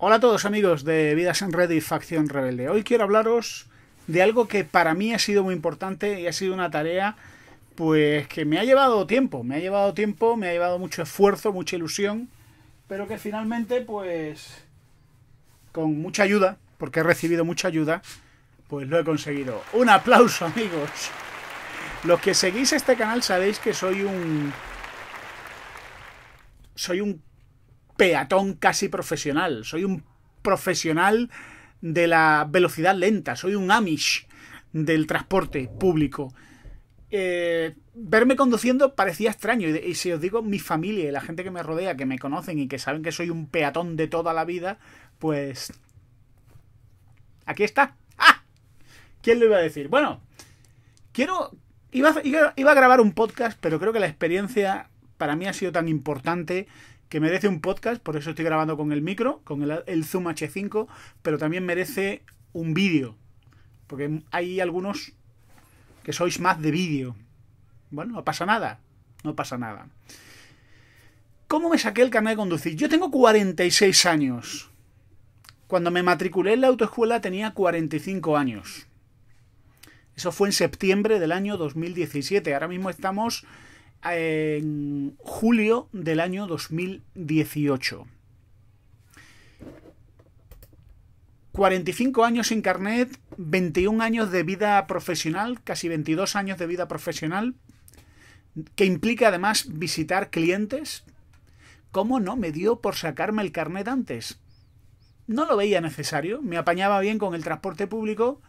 Hola a todos amigos de Vidas en Red y Facción Rebelde. Hoy quiero hablaros de algo que para mí ha sido muy importante y ha sido una tarea pues que me ha llevado tiempo, me ha llevado tiempo, me ha llevado mucho esfuerzo, mucha ilusión, pero que finalmente pues con mucha ayuda, porque he recibido mucha ayuda, pues lo he conseguido. Un aplauso amigos. Los que seguís este canal sabéis que soy un soy un peatón casi profesional, soy un profesional de la velocidad lenta, soy un Amish del transporte público. Eh, verme conduciendo parecía extraño. Y, si os digo, mi familia y la gente que me rodea, que me conocen y que saben que soy un peatón de toda la vida, pues. Aquí está. ¡Ah! ¿Quién lo iba a decir? Bueno, quiero. iba a grabar un podcast, pero creo que la experiencia para mí ha sido tan importante que merece un podcast, por eso estoy grabando con el micro, con el, el Zoom H5, pero también merece un vídeo, porque hay algunos que sois más de vídeo. Bueno, no pasa nada, no pasa nada. ¿Cómo me saqué el carnet de conducir? Yo tengo 46 años. Cuando me matriculé en la autoescuela tenía 45 años. Eso fue en septiembre del año 2017. Ahora mismo estamos en julio del año 2018. 45 años sin carnet, 21 años de vida profesional, casi 22 años de vida profesional, que implica además visitar clientes. ¿Cómo no me dio por sacarme el carnet antes? No lo veía necesario, me apañaba bien con el transporte público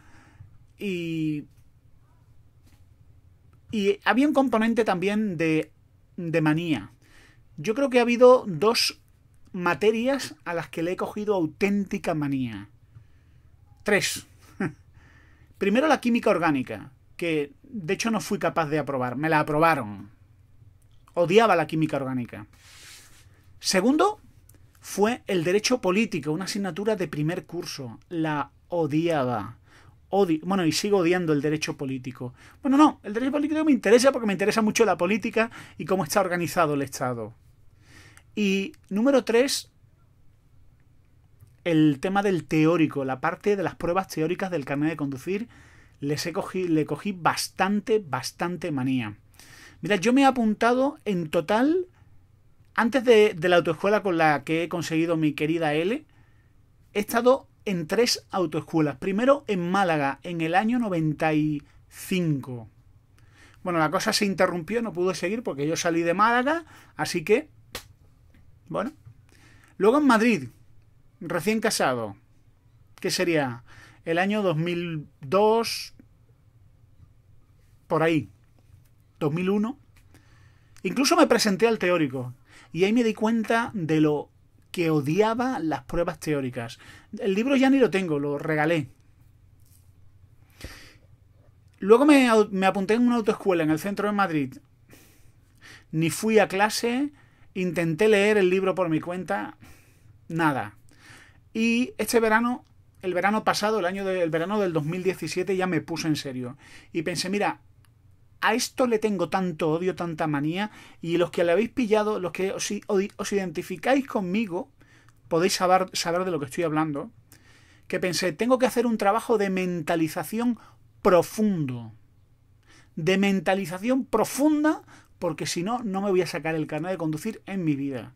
y y había un componente también de, de manía. Yo creo que ha habido dos materias a las que le he cogido auténtica manía. Tres. Primero la química orgánica, que de hecho no fui capaz de aprobar, me la aprobaron. Odiaba la química orgánica. Segundo, fue el derecho político, una asignatura de primer curso. La odiaba bueno, y sigo odiando el derecho político. Bueno, no, el derecho político me interesa porque me interesa mucho la política y cómo está organizado el Estado. Y número tres, el tema del teórico, la parte de las pruebas teóricas del carnet de conducir, les he cogí, le cogí bastante, bastante manía. Mira, yo me he apuntado en total, antes de la autoescuela con la que he conseguido mi querida L, he estado en tres autoescuelas. Primero en Málaga, en el año 95. Bueno, la cosa se interrumpió, no pude seguir porque yo salí de Málaga, así que... Bueno. Luego en Madrid, recién casado. ¿Qué sería? El año 2002, por ahí, 2001. Incluso me presenté al teórico y ahí me di cuenta de lo que odiaba las pruebas teóricas. El libro ya ni lo tengo, lo regalé. Luego me, apunté en una autoescuela en el centro de Madrid. Ni fui a clase, intenté leer el libro por mi cuenta, nada. Y este verano el verano pasado, el año del verano del 2017, ya me puse en serio. Y pensé, mira, a esto le tengo tanto odio, tanta manía, y los que le habéis pillado, los que os, identificáis conmigo, podéis saber, de lo que estoy hablando, que pensé, tengo que hacer un trabajo de mentalización profundo. De mentalización profunda, porque si no, no me voy a sacar el carnet de conducir en mi vida.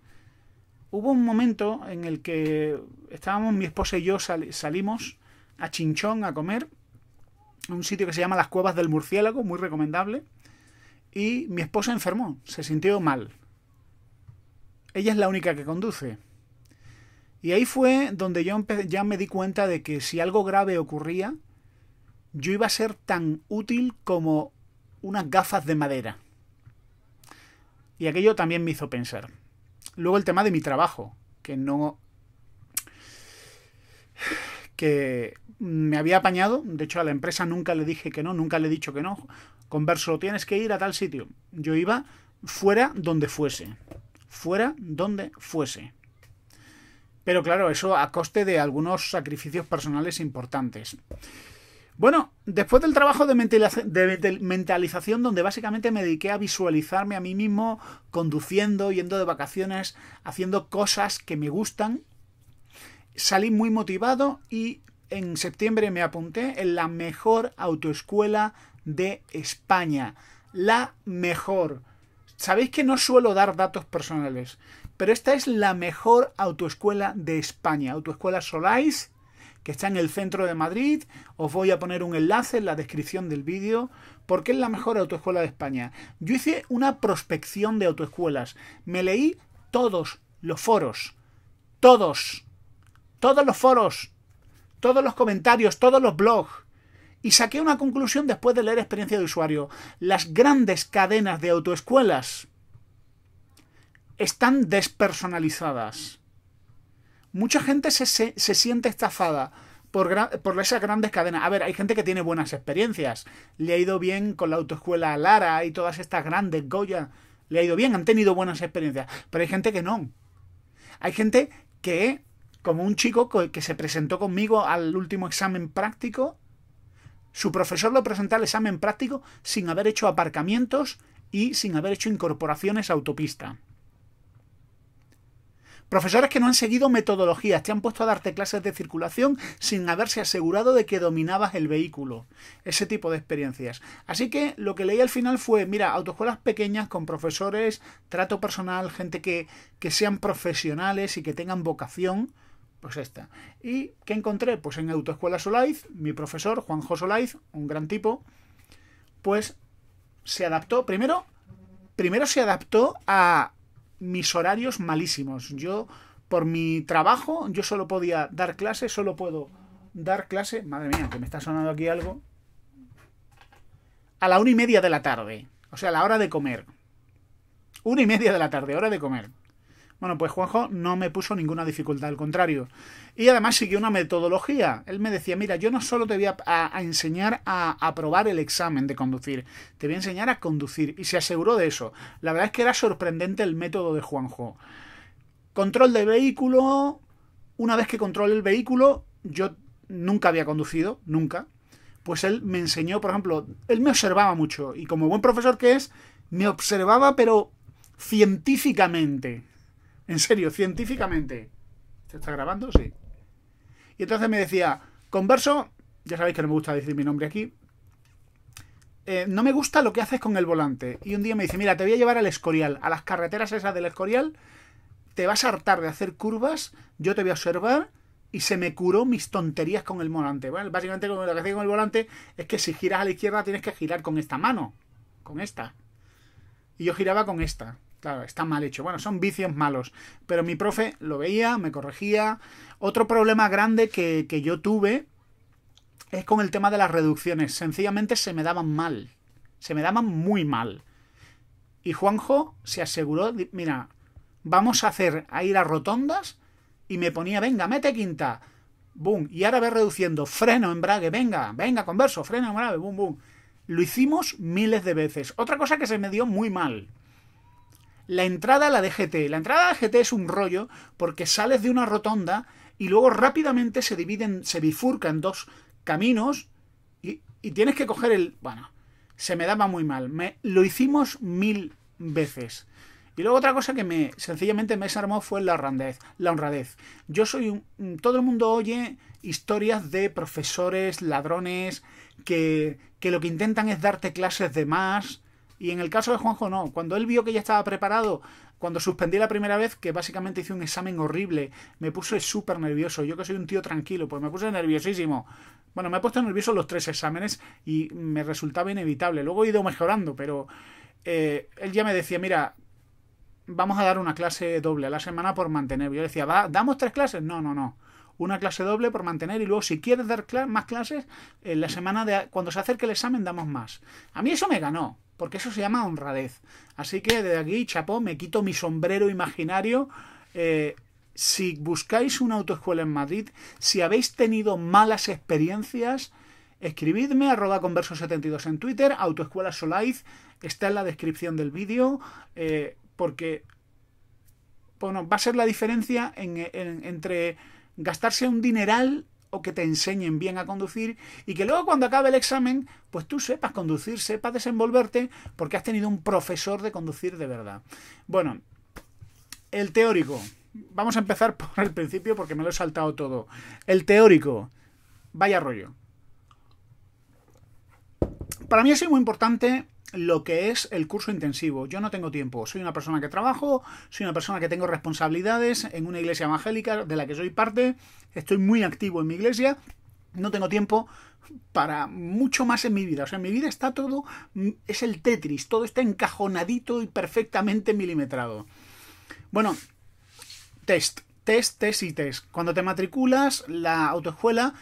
Hubo un momento en el que estábamos, mi esposa y yo salimos a Chinchón a comer un sitio que se llama Las Cuevas del Murciélago, muy recomendable. Y mi esposa enfermó, se sintió mal. Ella es la única que conduce. Y ahí fue donde yo ya me di cuenta de que si algo grave ocurría, yo iba a ser tan útil como unas gafas de madera. Y aquello también me hizo pensar. Luego el tema de mi trabajo, que no... que me había apañado, de hecho a la empresa nunca le dije que no, nunca le he dicho que no. Converso, tienes que ir a tal sitio. Yo iba fuera donde fuese, fuera donde fuese. Pero claro, eso a coste de algunos sacrificios personales importantes. Bueno, después del trabajo de, mentalización, donde básicamente me dediqué a visualizarme a mí mismo conduciendo, yendo de vacaciones, haciendo cosas que me gustan, salí muy motivado y en septiembre me apunté en la mejor autoescuela de España. La mejor. Sabéis que no suelo dar datos personales, pero esta es la mejor autoescuela de España. Autoescuela Soláis, que está en el centro de Madrid. Os voy a poner un enlace en la descripción del vídeo, porque es la mejor autoescuela de España. Yo hice una prospección de autoescuelas. Me leí todos los foros. Todos. Todos los foros todos los comentarios, todos los blogs. Y saqué una conclusión después de leer experiencia de usuario. Las grandes cadenas de autoescuelas están despersonalizadas. Mucha gente se, siente estafada por, por, esas grandes cadenas. A ver, hay gente que tiene buenas experiencias. Le ha ido bien con la autoescuela Lara y todas estas grandes Goya. Le ha ido bien, han tenido buenas experiencias. Pero hay gente que no. Hay gente que como un chico que se presentó conmigo al último examen práctico. Su profesor lo presentó al examen práctico sin haber hecho aparcamientos y sin haber hecho incorporaciones a autopista. Profesores que no han seguido metodologías, te han puesto a darte clases de circulación sin haberse asegurado de que dominabas el vehículo. Ese tipo de experiencias. Así que lo que leí al final fue, mira, autoescuelas pequeñas con profesores, trato personal, gente que, que sean profesionales y que tengan vocación pues esta. ¿Y qué encontré? Pues en Autoescuela Solaiz, mi profesor, Juanjo Solaiz, un gran tipo, pues se adaptó. Primero, primero se adaptó a mis horarios malísimos. Yo, por mi trabajo, yo solo podía dar clase, solo puedo dar clase. Madre mía, que me está sonando aquí algo. A la una y media de la tarde. O sea, a la hora de comer. Una y media de la tarde, hora de comer. Bueno, pues Juanjo no me puso ninguna dificultad, al contrario. Y además siguió una metodología. Él me decía, mira, yo no solo te voy a, enseñar a aprobar el examen de conducir, te voy a enseñar a conducir. Y se aseguró de eso. La verdad es que era sorprendente el método de Juanjo. Control de vehículo. Una vez que controlé el vehículo, yo nunca había conducido, nunca. Pues él me enseñó, por ejemplo, él me observaba mucho. Y como buen profesor que es, me observaba, pero científicamente. En serio, científicamente. ¿Se está grabando? Sí. Y entonces me decía, converso, ya sabéis que no me gusta decir mi nombre aquí. Eh, no me gusta lo que haces con el volante. Y un día me dice, mira, te voy a llevar al Escorial, a las carreteras esas del Escorial. Te vas a hartar de hacer curvas, yo te voy a observar y se me curó mis tonterías con el volante. Bueno, básicamente lo que hacía con el volante es que si giras a la izquierda tienes que girar con esta mano, con esta. Y yo giraba con esta. Claro, está mal hecho. Bueno, son vicios malos. Pero mi profe lo veía, me corregía. Otro problema grande que, yo tuve es con el tema de las reducciones. Sencillamente se me daban mal. Se me daban muy mal. Y Juanjo se aseguró, mira, vamos a hacer a ir a rotondas y me ponía, venga, mete quinta. Boom. Y ahora ve reduciendo, freno, embrague, venga, venga, converso, freno, embrague, boom, boom. Lo hicimos miles de veces. Otra cosa que se me dio muy mal la entrada a la DGT. La entrada a la GT es un rollo porque sales de una rotonda y luego rápidamente se dividen, se bifurcan dos caminos y, tienes que coger el... Bueno, se me daba muy mal. lo hicimos mil veces. Y luego otra cosa que me sencillamente me desarmó fue la honradez. La honradez. Yo soy un... Todo el mundo oye historias de profesores, ladrones, que, que lo que intentan es darte clases de más y en el caso de Juanjo no, cuando él vio que ya estaba preparado, cuando suspendí la primera vez, que básicamente hice un examen horrible, me puse súper nervioso, yo que soy un tío tranquilo, pues me puse nerviosísimo. Bueno, me he puesto nervioso los tres exámenes y me resultaba inevitable. Luego he ido mejorando, pero eh, él ya me decía, mira, vamos a dar una clase doble a la semana por mantener. Yo decía, ¿Va, ¿damos tres clases? No, no, no una clase doble por mantener y luego si quieres dar más clases, en la semana de cuando se acerque el examen damos más. A mí eso me ganó, porque eso se llama honradez. Así que desde aquí, chapó, me quito mi sombrero imaginario. Eh, si buscáis una autoescuela en Madrid, si habéis tenido malas experiencias, escribidme arroba converso72 en Twitter, autoescuela Solaiz, está en la descripción del vídeo, eh, porque bueno, va a ser la diferencia entre gastarse un dineral o que te enseñen bien a conducir y que luego cuando acabe el examen, pues tú sepas conducir, sepas desenvolverte, porque has tenido un profesor de conducir de verdad. Bueno, el teórico. Vamos a empezar por el principio porque me lo he saltado todo. El teórico. Vaya rollo. Para mí ha sido muy importante lo que es el curso intensivo. Yo no tengo tiempo, soy una persona que trabajo, soy una persona que tengo responsabilidades en una iglesia evangélica de la que soy parte, estoy muy activo en mi iglesia, no tengo tiempo para mucho más en mi vida. O sea, en mi vida está todo, mm, es el Tetris, todo está encajonadito y perfectamente milimetrado. Bueno, test, test, test y test. Cuando te matriculas, la autoescuela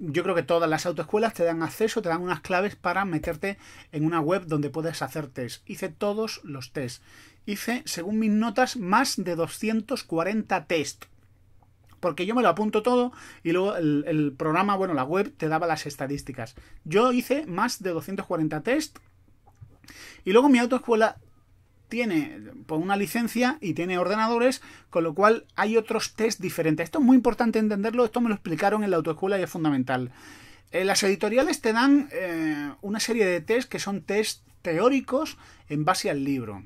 yo creo que todas las autoescuelas te dan acceso, te dan unas claves para meterte en una web donde puedes hacer test. Hice todos los test. Hice, según mis notas, más de 240 test. Porque yo me lo apunto todo y luego el, programa, bueno, la web te daba las estadísticas. Yo hice más de 240 test. Y luego mi autoescuela tiene por pues, una licencia y tiene ordenadores, con lo cual hay otros test diferentes. Esto es muy importante entenderlo, esto me lo explicaron en la autoescuela y es fundamental. Eh, las editoriales te dan eh, una serie de test que son test teóricos en base al libro.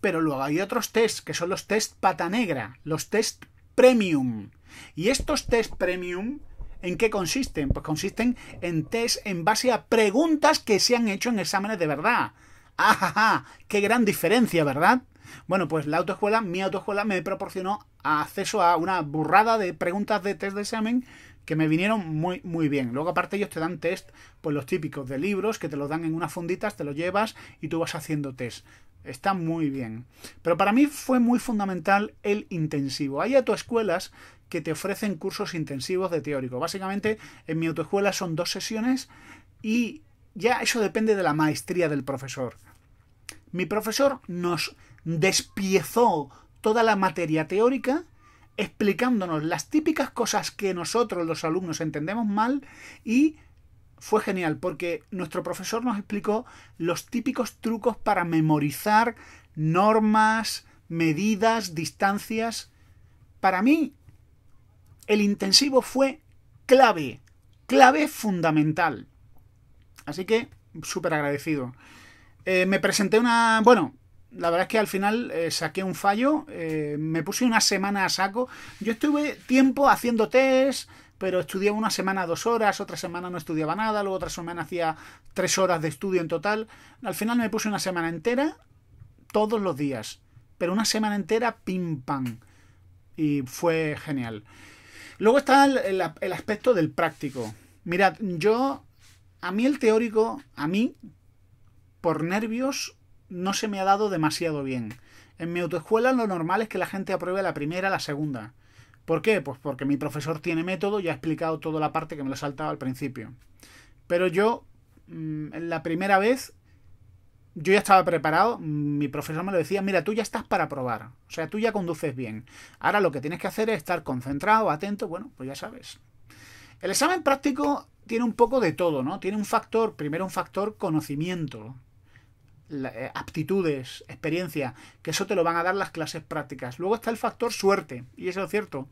Pero luego hay otros test que son los test pata negra, los test premium. Y estos test premium, ¿en qué consisten? Pues consisten en test en base a preguntas que se han hecho en exámenes de verdad. ¡Ah! ¡Qué gran diferencia, ¿verdad? Bueno, pues la autoescuela, mi autoescuela, me proporcionó acceso a una burrada de preguntas de test de examen que me vinieron muy, muy bien. Luego, aparte, ellos te dan test, pues los típicos de libros, que te los dan en unas funditas, te los llevas y tú vas haciendo test. Está muy bien. Pero para mí fue muy fundamental el intensivo. Hay autoescuelas que te ofrecen cursos intensivos de teórico. Básicamente, en mi autoescuela son dos sesiones y ya eso depende de la maestría del profesor. Mi profesor nos despiezó toda la materia teórica explicándonos las típicas cosas que nosotros los alumnos entendemos mal y fue genial porque nuestro profesor nos explicó los típicos trucos para memorizar normas, medidas, distancias. Para mí, el intensivo fue clave, clave fundamental. Así que súper agradecido. Eh, me presenté una... Bueno, la verdad es que al final eh, saqué un fallo, eh, me puse una semana a saco. Yo estuve tiempo haciendo test, pero estudiaba una semana dos horas, otra semana no estudiaba nada, luego otra semana hacía tres horas de estudio en total. Al final me puse una semana entera, todos los días, pero una semana entera pim pam. Y fue genial. Luego está el aspecto del práctico. Mirad, yo a mí el teórico, a mí, por nervios, no se me ha dado demasiado bien. En mi autoescuela lo normal es que la gente apruebe la primera, la segunda. ¿Por qué? Pues porque mi profesor tiene método y ha explicado toda la parte que me lo saltaba al principio. Pero yo, mm, la primera vez, yo ya estaba preparado, mm, mi profesor me lo decía, mira, tú ya estás para probar, o sea, tú ya conduces bien. Ahora lo que tienes que hacer es estar concentrado, atento, bueno, pues ya sabes. El examen práctico tiene un poco de todo, ¿no? Tiene un factor, primero un factor conocimiento, eh, aptitudes, experiencia, que eso te lo van a dar las clases prácticas. Luego está el factor suerte, y eso es cierto.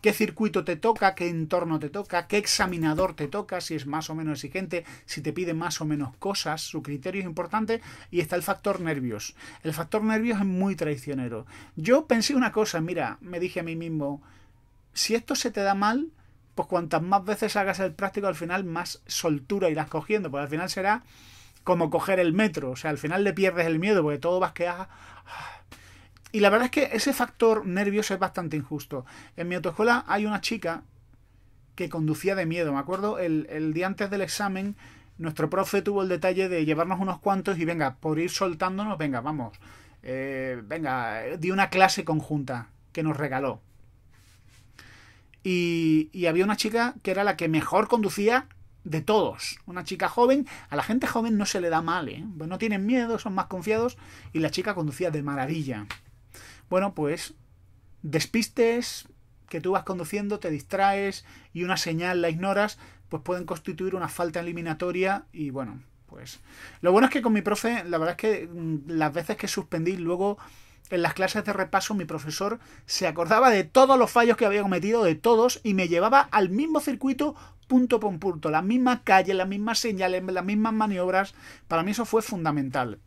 ¿Qué circuito te toca? ¿Qué entorno te toca? ¿Qué examinador te toca? Si es más o menos exigente, si te pide más o menos cosas, su criterio es importante. Y está el factor nervios. El factor nervios es muy traicionero. Yo pensé una cosa, mira, me dije a mí mismo, si esto se te da mal, pues cuantas más veces hagas el práctico, al final más soltura irás cogiendo, pues al final será como coger el metro, o sea, al final le pierdes el miedo, porque todo vas que haga. Ah, ah". Y la verdad es que ese factor nervioso es bastante injusto. En mi autoescuela hay una chica que conducía de miedo. Me acuerdo el, día antes del examen, nuestro profe tuvo el detalle de llevarnos unos cuantos y venga, por ir soltándonos, venga, vamos. Eh, venga, di una clase conjunta que nos regaló. Y, había una chica que era la que mejor conducía de todos. Una chica joven, a la gente joven no se le da mal, ¿eh? Pues no tienen miedo, son más confiados y la chica conducía de maravilla. Bueno, pues despistes que tú vas conduciendo, te distraes y una señal la ignoras, pues pueden constituir una falta eliminatoria y bueno, pues lo bueno es que con mi profe, la verdad es que mm, las veces que suspendí luego en las clases de repaso mi profesor se acordaba de todos los fallos que había cometido, de todos, y me llevaba al mismo circuito punto por punto, la misma calle las mismas señales, las mismas maniobras. Para mí eso fue fundamental.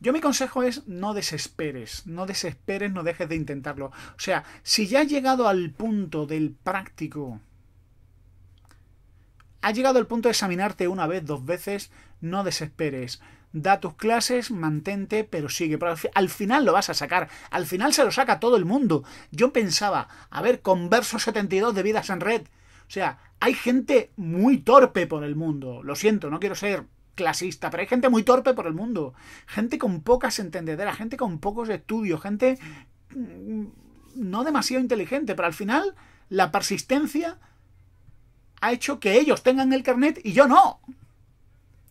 Yo mi consejo es no desesperes, no desesperes, no dejes de intentarlo. O sea, si ya ha llegado al punto del práctico, ha llegado al punto de examinarte una vez, dos veces, no desesperes da tus clases, mantente, pero sigue. al, final lo vas a sacar. Al final se lo saca todo el mundo. Yo pensaba, a ver, Converso 72 de Vidas en Red. O sea, hay gente muy torpe por el mundo. Lo siento, no quiero ser clasista, pero hay gente muy torpe por el mundo. Gente con pocas entendederas, gente con pocos estudios, gente mm, no demasiado inteligente, pero al final la persistencia ha hecho que ellos tengan el carnet y yo no.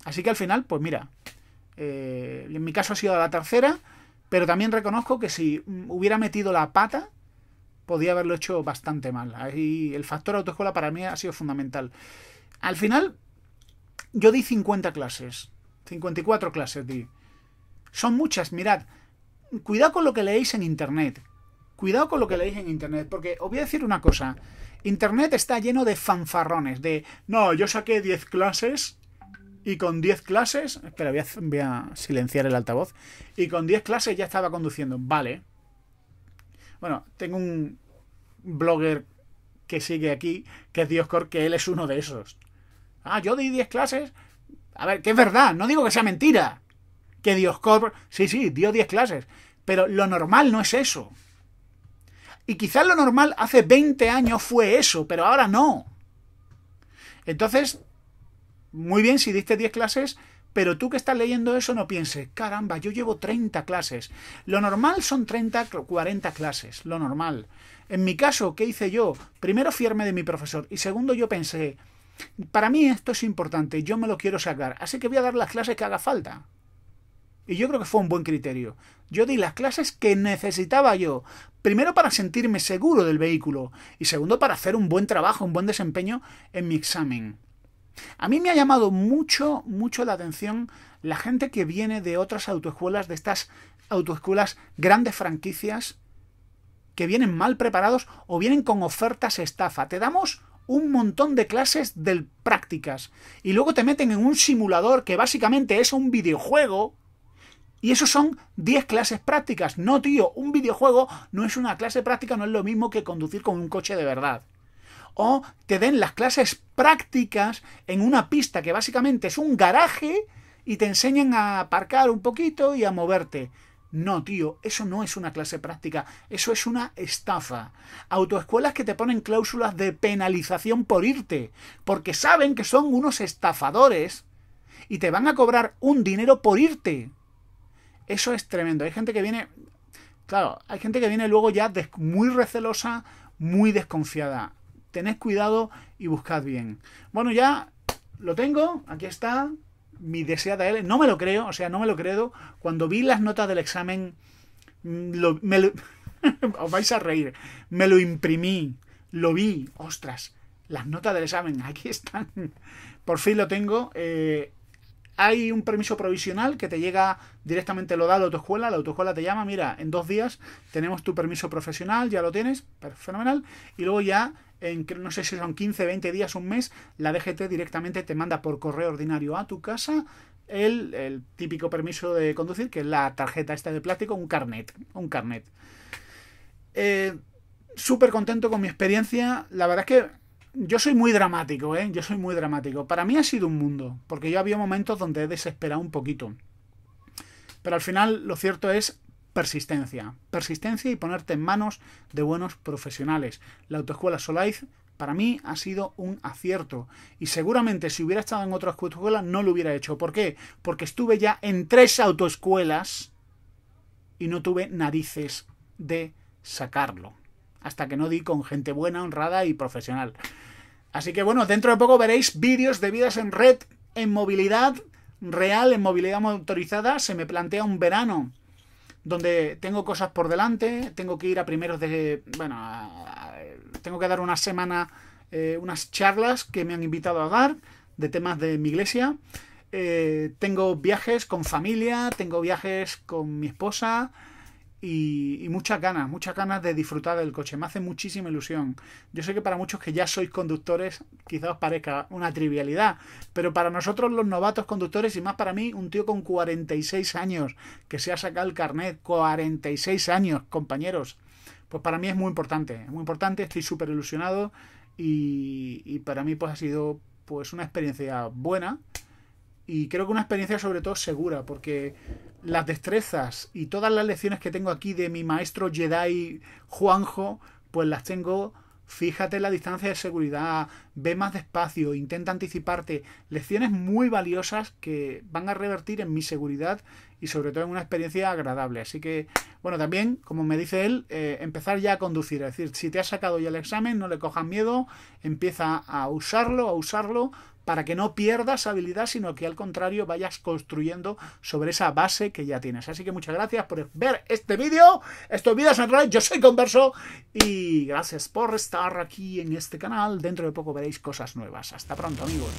Así que al final, pues mira, eh, en mi caso ha sido la tercera, pero también reconozco que si mm, hubiera metido la pata, podía haberlo hecho bastante mal. Ahí el factor autoescuela para mí ha sido fundamental. Al final, yo di 50 clases, 54 clases di. Son muchas, mirad. Cuidado con lo que leéis en Internet. Cuidado con lo que leéis en Internet, porque os voy a decir una cosa. Internet está lleno de fanfarrones, de, no, yo saqué 10 clases y con 10 clases, espera, voy a, silenciar el altavoz, y con 10 clases ya estaba conduciendo, vale. Bueno, tengo un blogger que sigue aquí, que es Dioscor, que él es uno de esos. Ah, yo di 10 clases. A ver, que es verdad, no digo que sea mentira. Que Dioscor, sí, sí, dio 10 clases, pero lo normal no es eso. Y quizás lo normal hace 20 años fue eso, pero ahora no. Entonces, muy bien si diste 10 clases, pero tú que estás leyendo eso no pienses, caramba, yo llevo 30 clases. Lo normal son 30, 40 clases, lo normal. En mi caso, ¿qué hice yo? Primero fiarme de mi profesor y segundo yo pensé, para mí esto es importante, yo me lo quiero sacar, así que voy a dar las clases que haga falta. Y yo creo que fue un buen criterio. Yo di las clases que necesitaba yo. Primero para sentirme seguro del vehículo y segundo para hacer un buen trabajo, un buen desempeño en mi examen. A mí me ha llamado mucho, mucho la atención la gente que viene de otras autoescuelas, de estas autoescuelas grandes franquicias, que vienen mal preparados o vienen con ofertas estafa. Te damos un montón de clases de prácticas y luego te meten en un simulador que básicamente es un videojuego. Y eso son 10 clases prácticas. No, tío, un videojuego no es una clase práctica, no es lo mismo que conducir con un coche de verdad o te den las clases prácticas en una pista que básicamente es un garaje y te enseñan a aparcar un poquito y a moverte. No, tío, eso no es una clase práctica, eso es una estafa. Autoescuelas que te ponen cláusulas de penalización por irte, porque saben que son unos estafadores y te van a cobrar un dinero por irte. Eso es tremendo. Hay gente que viene, claro, hay gente que viene luego ya muy recelosa, muy desconfiada tened cuidado y buscad bien. Bueno, ya lo tengo, aquí está mi deseada L. No me lo creo, o sea, no me lo creo. Cuando vi las notas del examen, mm, os vais a reír, me lo imprimí, lo vi, ostras, las notas del examen, aquí están. Por fin lo tengo. Eh, hay un permiso provisional que te llega directamente, lo da la autoescuela, la autoescuela te llama, mira, en dos días tenemos tu permiso profesional, ya lo tienes, fenomenal, y luego ya en, no sé si son 15, 20 días, un mes, la DGT directamente te manda por correo ordinario a tu casa el, típico permiso de conducir, que es la tarjeta esta de plástico, un carnet, un carnet. Eh, súper contento con mi experiencia, la verdad es que yo soy muy dramático, ¿eh? Yo soy muy dramático. Para mí ha sido un mundo, porque yo había momentos donde he desesperado un poquito. Pero al final lo cierto es persistencia. Persistencia y ponerte en manos de buenos profesionales. La autoescuela Solaiz para mí ha sido un acierto. Y seguramente si hubiera estado en otra autoescuela no lo hubiera hecho. ¿Por qué? Porque estuve ya en tres autoescuelas y no tuve narices de sacarlo hasta que no di con gente buena, honrada y profesional. Así que bueno, dentro de poco veréis vídeos de vidas en red, en movilidad real, en movilidad motorizada. Se me plantea un verano donde tengo cosas por delante, tengo que ir a primeros de... Bueno, tengo que dar una semana, eh, unas charlas que me han invitado a dar de temas de mi iglesia. Eh, tengo viajes con familia, tengo viajes con mi esposa, y, muchas ganas, muchas ganas de disfrutar del coche. Me hace muchísima ilusión. Yo sé que para muchos que ya sois conductores quizás os parezca una trivialidad, pero para nosotros los novatos conductores y más para mí, un tío con 46 años que se ha sacado el carnet, 46 años, compañeros, pues para mí es muy importante, es muy importante, estoy súper ilusionado y, para mí pues ha sido pues una experiencia buena. Y creo que una experiencia sobre todo segura, porque las destrezas y todas las lecciones que tengo aquí de mi maestro Jedi Juanjo, pues las tengo fíjate en la distancia de seguridad, ve más despacio, intenta anticiparte. Lecciones muy valiosas que van a revertir en mi seguridad y sobre todo en una experiencia agradable. Así que, bueno, también, como me dice él, eh, empezar ya a conducir. Es decir, si te has sacado ya el examen, no le cojas miedo, empieza a usarlo, a usarlo para que no pierdas habilidad, sino que al contrario vayas construyendo sobre esa base que ya tienes. Así que muchas gracias por ver este vídeo. Esto es Vidas Naturales, yo soy Converso y gracias por estar aquí en este canal. Dentro de poco veréis cosas nuevas. Hasta pronto amigos.